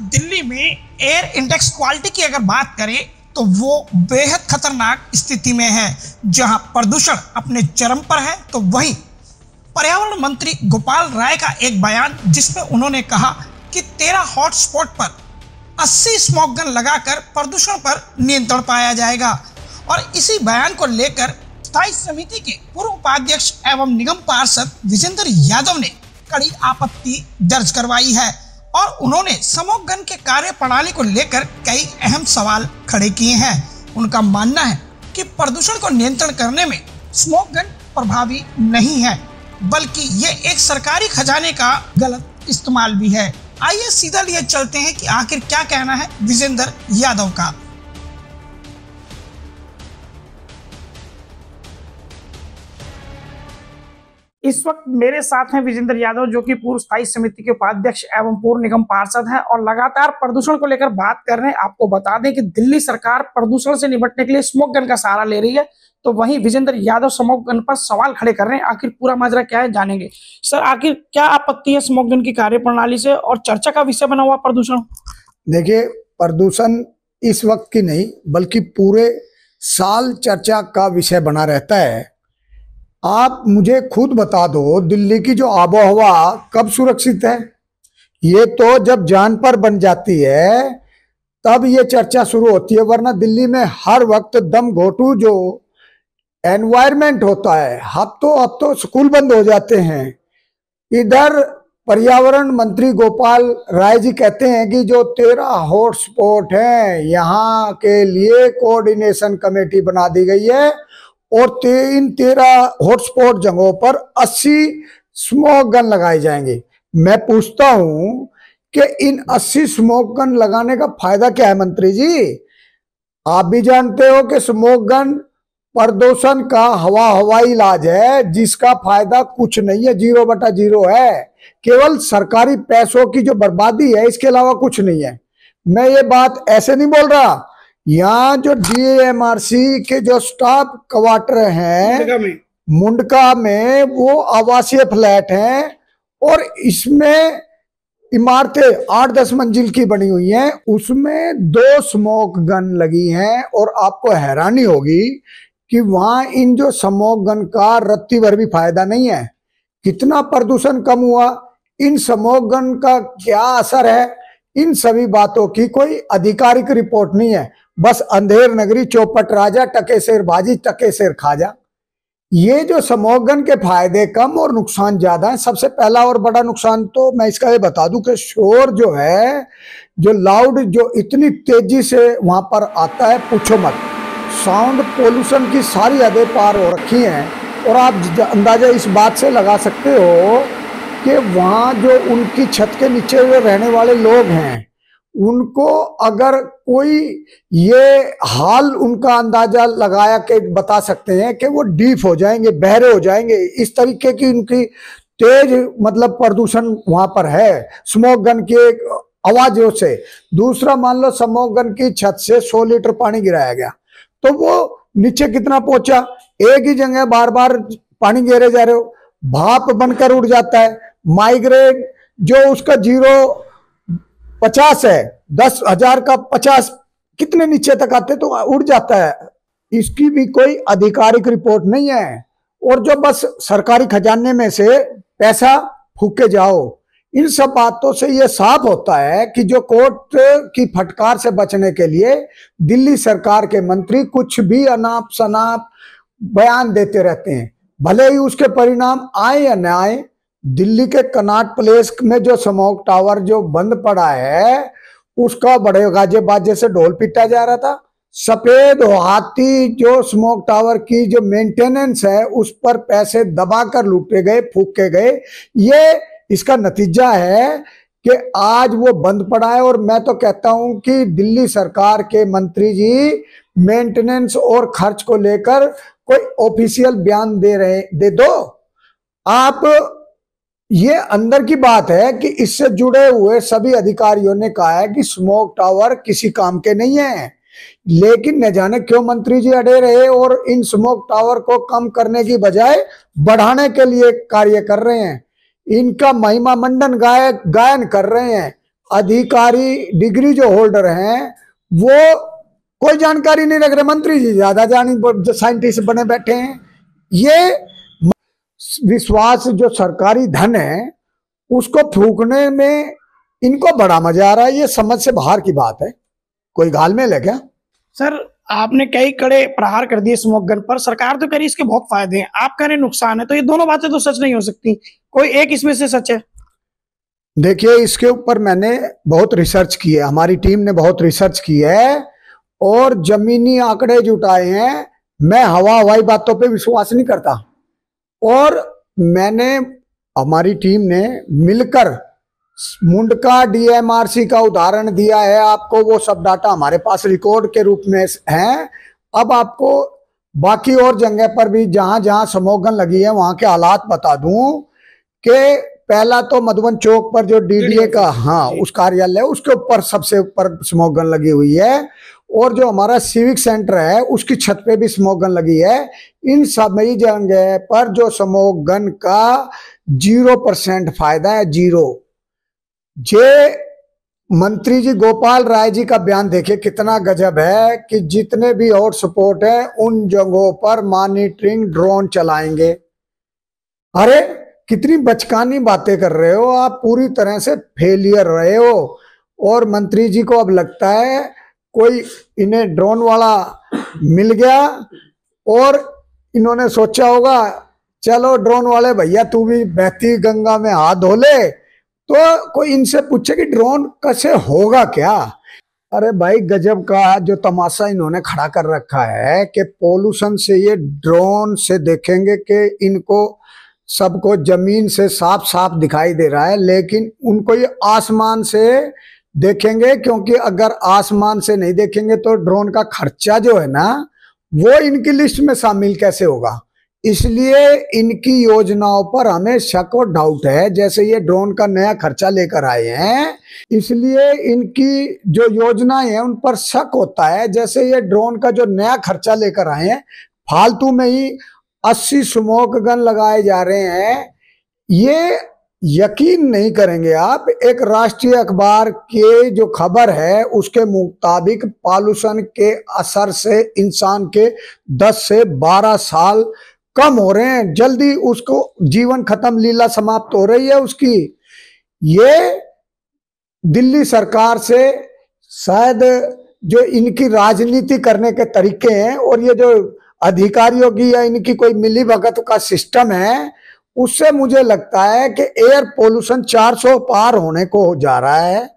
दिल्ली में air index quality की अगर बात करें तो वो बेहद खतरनाक स्थिति में है जहां प्रदूषण अपने चरम पर है तो वही पर्यावरण मंत्री गोपाल राय का एक बयान जिसमें उन्होंने कहा कि तेरह हॉटस्पॉट पर 80 स्मोक गन लगाकर प्रदूषण पर नियंत्रण पाया जाएगा और इसी बयान को लेकर स्थायी समिति के पूर्व उपाध्यक्ष एवं निगम पार्षद विजेंद्र यादव ने कड़ी आपत्ति दर्ज करवाई है और उन्होंने समोगन के कार्य प्रणाली को लेकर कई अहम सवाल खड़े किए हैं उनका मानना है कि प्रदूषण को नियंत्रण करने में स्मोक गन प्रभावी नहीं है बल्कि ये एक सरकारी खजाने का गलत इस्तेमाल भी है आइए सीधा लिए चलते हैं कि आखिर क्या कहना है विजेंद्र यादव का इस वक्त मेरे साथ हैं विजेंद्र यादव जो कि पूर्व स्थायी समिति के उपाध्यक्ष एवं पूर्व निगम पार्षद हैं और लगातार प्रदूषण को लेकर बात कर रहे हैं आपको बता दें कि दिल्ली सरकार प्रदूषण से निपटने के लिए स्मोक गन का सहारा ले रही है तो वहीं विजेंद्र यादव स्मोक गन पर सवाल खड़े कर रहे हैं आखिर पूरा माजरा क्या है जानेंगे सर आखिर क्या आपत्ति है स्मोक गन की कार्य प्रणाली से और चर्चा का विषय बना हुआ प्रदूषण देखिये प्रदूषण इस वक्त की नहीं बल्कि पूरे साल चर्चा का विषय बना रहता है आप मुझे खुद बता दो दिल्ली की जो आबो हवा कब सुरक्षित है ये तो जब जान पर बन जाती है तब ये चर्चा शुरू होती है वरना दिल्ली में हर वक्त दम घोटू जो एनवायरमेंट होता है हफ्तों तो अब तो स्कूल बंद हो जाते हैं इधर पर्यावरण मंत्री गोपाल राय जी कहते हैं कि जो तेरा हॉटस्पॉट है यहाँ के लिए कोऑर्डिनेशन कमेटी बना दी गई है और ते इन तेरह हॉटस्पॉट जगहों पर 80 स्मोक गन लगाए जाएंगे मैं पूछता हूं कि इन 80 स्मोक गन लगाने का फायदा क्या है मंत्री जी आप भी जानते हो कि स्मोक गन प्रदूषण का हवा हवाई इलाज है जिसका फायदा कुछ नहीं है जीरो बटा जीरो है केवल सरकारी पैसों की जो बर्बादी है इसके अलावा कुछ नहीं है मैं ये बात ऐसे नहीं बोल रहा यहाँ जो डीएमआरसी के जो स्टाफ क्वार्टर हैं मुंडका में वो आवासीय फ्लैट हैं और इसमें इमारतें आठ दस मंजिल की बनी हुई हैं उसमें दो स्मोक गन लगी हैं और आपको हैरानी होगी कि वहां इन जो स्मोक गन का रत्ती भर भी फायदा नहीं है कितना प्रदूषण कम हुआ इन स्मोक गन का क्या असर है इन सभी बातों की कोई आधिकारिक रिपोर्ट नहीं है बस अंधेर नगरी चौपट राजा टके शेर बाजी टके शेर खाजा ये जो समोगन के फायदे कम और नुकसान ज्यादा है सबसे पहला और बड़ा नुकसान तो मैं इसका ये बता दूं कि शोर जो है जो लाउड जो इतनी तेजी से वहां पर आता है पूछो मत साउंड पोल्यूशन की सारी अदे पार हो रखी हैं और आप अंदाजा इस बात से लगा सकते हो कि वहाँ जो उनकी छत के नीचे रहने वाले लोग हैं उनको अगर कोई ये हाल उनका अंदाजा लगाया के बता सकते हैं कि वो डीप हो जाएंगे बहरे हो जाएंगे इस तरीके की उनकी तेज मतलब प्रदूषण वहां पर है स्मोक गन की आवाजों से दूसरा मान लो स्मोक गन की छत से 100 लीटर पानी गिराया गया तो वो नीचे कितना पहुंचा एक ही जगह बार बार पानी गिरे जा रहे हो भाप बनकर उड़ जाता है माइग्रेन जो उसका जीरो पचास है दस हजार का पचास कितने नीचे तक आते तो उड़ जाता है इसकी भी कोई आधिकारिक रिपोर्ट नहीं है और जो बस सरकारी खजाने में से पैसा फूके जाओ इन सब बातों से यह साफ होता है कि जो कोर्ट की फटकार से बचने के लिए दिल्ली सरकार के मंत्री कुछ भी अनाप शनाप बयान देते रहते हैं भले ही उसके परिणाम आए या न आए दिल्ली के कनाट प्लेस में जो स्मोक टावर जो बंद पड़ा है उसका बड़े गाजे बाजे से ढोल पीटा जा रहा था सफेद हाथी जो स्मोक टावर की जो मेंटेनेंस है उस पर पैसे दबाकर लूटे गए फूके गए ये इसका नतीजा है कि आज वो बंद पड़ा है और मैं तो कहता हूं कि दिल्ली सरकार के मंत्री जी मेंटेनेंस और खर्च को लेकर कोई ऑफिशियल बयान दे रहे दे दो आप ये अंदर की बात है कि इससे जुड़े हुए सभी अधिकारियों ने कहा है कि स्मोक टावर किसी काम के नहीं है लेकिन न जाने क्यों मंत्री जी अड़े रहे और इन स्मोक टावर को कम करने की बजाय बढ़ाने के लिए कार्य कर रहे हैं इनका महिमा मंडन गायक गायन कर रहे हैं अधिकारी डिग्री जो होल्डर हैं वो कोई जानकारी नहीं रख रहे मंत्री जी ज्यादा जानी साइंटिस्ट बने बैठे हैं ये विश्वास जो सरकारी धन है उसको फूकने में इनको बड़ा मजा आ रहा है ये समझ से बाहर की बात है कोई गाल में ले क्या सर आपने कई कड़े प्रहार कर दिए स्मोक गन पर सरकार तो कह रही इसके बहुत फायदे हैं आप कह रहे नुकसान है तो ये दोनों बातें तो सच नहीं हो सकती कोई एक इसमें से सच है देखिए इसके ऊपर मैंने बहुत रिसर्च की है हमारी टीम ने बहुत रिसर्च की है और जमीनी आंकड़े जुटाए हैं मैं हवा हवाई बातों पे विश्वास नहीं करता और मैंने हमारी टीम ने मिलकर मुंडका डीएमआरसी का उदाहरण दिया है आपको वो सब डाटा हमारे पास रिकॉर्ड के रूप में है अब आपको बाकी और जगह पर भी जहां जहां समोगन लगी है वहां के हालात बता दूं कि पहला तो मधुबन चौक पर जो डीडीए का हाँ उस कार्यालय उसके ऊपर सबसे ऊपर स्मोगन लगी हुई है और जो हमारा सिविक सेंटर है उसकी छत पे भी स्मोक गन लगी है इन सभी जगह पर जो स्मोक गन का जीरो परसेंट फायदा है जीरो जे मंत्री जी गोपाल राय जी का बयान देखे कितना गजब है कि जितने भी और सपोर्ट है उन जगहों पर मॉनिटरिंग ड्रोन चलाएंगे अरे कितनी बचकानी बातें कर रहे हो आप पूरी तरह से फेलियर रहे हो और मंत्री जी को अब लगता है कोई इन्हें ड्रोन वाला मिल गया और इन्होंने सोचा होगा चलो ड्रोन वाले भैया तू भी बहती गंगा में हाथ धो ले तो कोई इनसे पूछे कि ड्रोन कैसे होगा क्या अरे भाई गजब का जो तमाशा इन्होंने खड़ा कर रखा है कि पोल्यूशन से ये ड्रोन से देखेंगे कि इनको सबको जमीन से साफ साफ दिखाई दे रहा है लेकिन उनको ये आसमान से देखेंगे क्योंकि अगर आसमान से नहीं देखेंगे तो ड्रोन का खर्चा जो है ना वो इनकी लिस्ट में शामिल कैसे होगा इसलिए इनकी योजनाओं पर हमें शक और डाउट है जैसे ये ड्रोन का नया खर्चा लेकर आए हैं इसलिए इनकी जो योजनाएं हैं उन पर शक होता है जैसे ये ड्रोन का जो नया खर्चा लेकर आए हैं फालतू में ही अस्सी स्मोक गन लगाए जा रहे हैं ये यकीन नहीं करेंगे आप एक राष्ट्रीय अखबार के जो खबर है उसके मुताबिक पॉल्यूशन के असर से इंसान के 10 से 12 साल कम हो रहे हैं जल्दी उसको जीवन खत्म लीला समाप्त हो रही है उसकी ये दिल्ली सरकार से शायद जो इनकी राजनीति करने के तरीके हैं और ये जो अधिकारियों की या इनकी कोई मिली भगत का सिस्टम है उससे मुझे लगता है कि एयर पोल्यूशन 400 पार होने को जा रहा है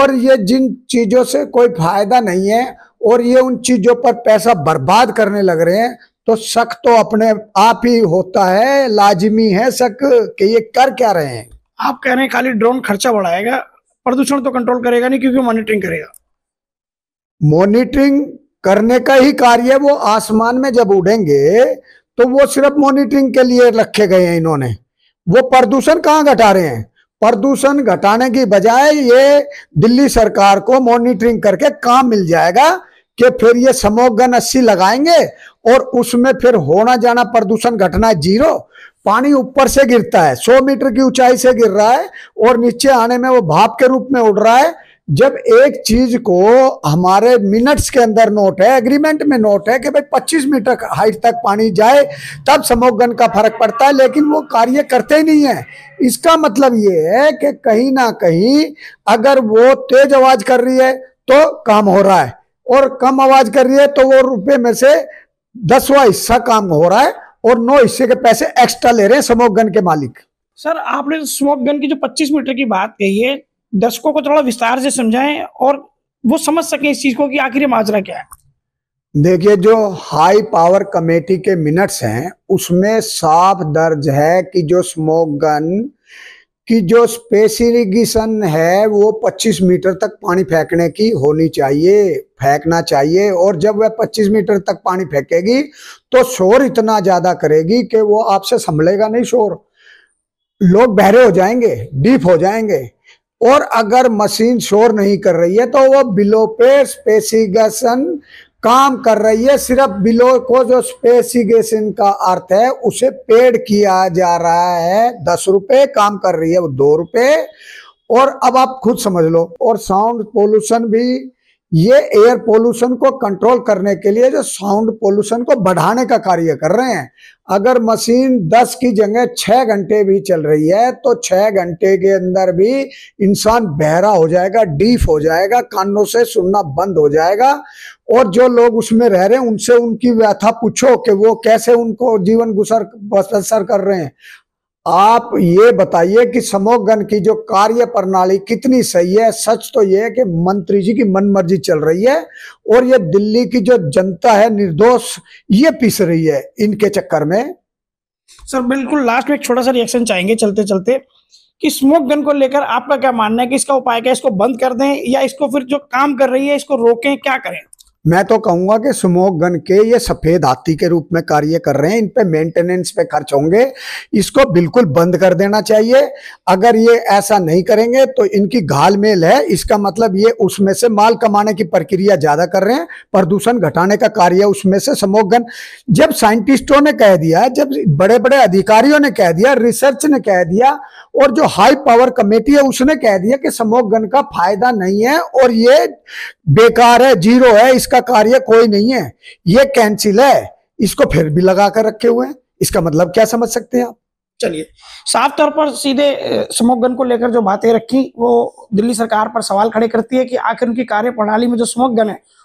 और ये जिन चीजों से कोई फायदा नहीं है और ये उन चीजों पर पैसा बर्बाद करने लग रहे हैं तो शक तो अपने आप ही होता है लाजमी है शक कि ये कर क्या रहे हैं आप कह रहे हैं खाली ड्रोन खर्चा बढ़ाएगा प्रदूषण तो कंट्रोल करेगा नहीं क्योंकि मॉनिटरिंग करेगा मॉनिटरिंग करने का ही कार्य वो आसमान में जब उड़ेंगे तो वो सिर्फ मॉनिटरिंग के लिए रखे गए हैं इन्होंने वो प्रदूषण कहाँ घटा रहे हैं प्रदूषण घटाने की बजाय ये दिल्ली सरकार को मॉनिटरिंग करके काम मिल जाएगा कि फिर ये समोगन अस्सी लगाएंगे और उसमें फिर होना जाना प्रदूषण घटना जीरो पानी ऊपर से गिरता है 100 मीटर की ऊंचाई से गिर रहा है और नीचे आने में वो भाप के रूप में उड़ रहा है जब एक चीज को हमारे मिनट्स के अंदर नोट है एग्रीमेंट में नोट है कि भाई 25 मीटर हाइट तक पानी जाए तब समोगन का फर्क पड़ता है लेकिन वो कार्य करते ही नहीं है इसका मतलब ये है कि कहीं ना कहीं अगर वो तेज आवाज कर रही है तो काम हो रहा है और कम आवाज कर रही है तो वो रुपये में से दसवा हिस्सा काम हो रहा है और नौ हिस्से के पैसे एक्स्ट्रा ले रहे हैं समोक गन के मालिक सर आपने तो स्मोक गन की जो 25 मीटर की बात कही है दर्शकों को थोड़ा विस्तार से समझाएं और वो समझ सके इस चीज को कि आखिर माजरा क्या है देखिए जो हाई पावर कमेटी के मिनट्स हैं उसमें साफ दर्ज है कि जो स्मोक गन की जो स्पेसिफिकेशन है वो 25 मीटर तक पानी फेंकने की होनी चाहिए फेंकना चाहिए और जब वह 25 मीटर तक पानी फेंकेगी तो शोर इतना ज़्यादा करेगी कि वो आपसे संभलेगा नहीं शोर लोग बहरे हो जाएंगे डीप हो जाएंगे और अगर मशीन शोर नहीं कर रही है तो वो बिलो पे स्पेसिगेशन काम कर रही है सिर्फ बिलो को जो स्पेसिगेशन का अर्थ है उसे पेड किया जा रहा है दस रुपए काम कर रही है वो दो रुपए और अब आप खुद समझ लो और साउंड पोल्यूशन भी ये एयर पोल्यूशन को कंट्रोल करने के लिए जो साउंड पोल्यूशन को बढ़ाने का कार्य कर रहे हैं अगर मशीन 10 की जगह 6 घंटे भी चल रही है तो 6 घंटे के अंदर भी इंसान बहरा हो जाएगा डीफ हो जाएगा कानों से सुनना बंद हो जाएगा और जो लोग उसमें रह रहे हैं उनसे उनकी व्यथा पूछो कि वो कैसे उनको जीवन गुसर बसर कर रहे हैं आप ये बताइए कि समोगन की जो कार्य प्रणाली कितनी सही है सच तो ये है कि मंत्री जी की मनमर्जी चल रही है और ये दिल्ली की जो जनता है निर्दोष ये पीस रही है इनके चक्कर में सर बिल्कुल लास्ट में एक छोटा सा रिएक्शन चाहेंगे चलते चलते कि स्मोक गन को लेकर आपका क्या मानना है कि इसका उपाय क्या इसको बंद कर दें या इसको फिर जो काम कर रही है इसको रोकें क्या करें मैं तो कहूंगा कि स्मोक गन के ये सफेद हाथी के रूप में कार्य कर रहे हैं इन पे मेंटेनेंस पे खर्च होंगे इसको बिल्कुल बंद कर देना चाहिए अगर ये ऐसा नहीं करेंगे तो इनकी घाल मेल है इसका मतलब ये उसमें से माल कमाने की प्रक्रिया ज्यादा कर रहे हैं प्रदूषण घटाने का कार्य उसमें से स्मोक गन जब साइंटिस्टों ने कह दिया जब बड़े बड़े अधिकारियों ने कह दिया रिसर्च ने कह दिया और जो हाई पावर कमेटी है उसने कह दिया कि स्मोक गन का फायदा नहीं है और ये बेकार है जीरो है इसका इसका कार्य कोई नहीं है ये कैंसिल है इसको फिर भी लगा कर रखे हुए हैं इसका मतलब क्या समझ सकते हैं आप चलिए साफ तौर पर सीधे स्मोक गन को लेकर जो बातें रखी वो दिल्ली सरकार पर सवाल खड़े करती है कि आखिर उनकी कार्य प्रणाली में जो स्मोक गन है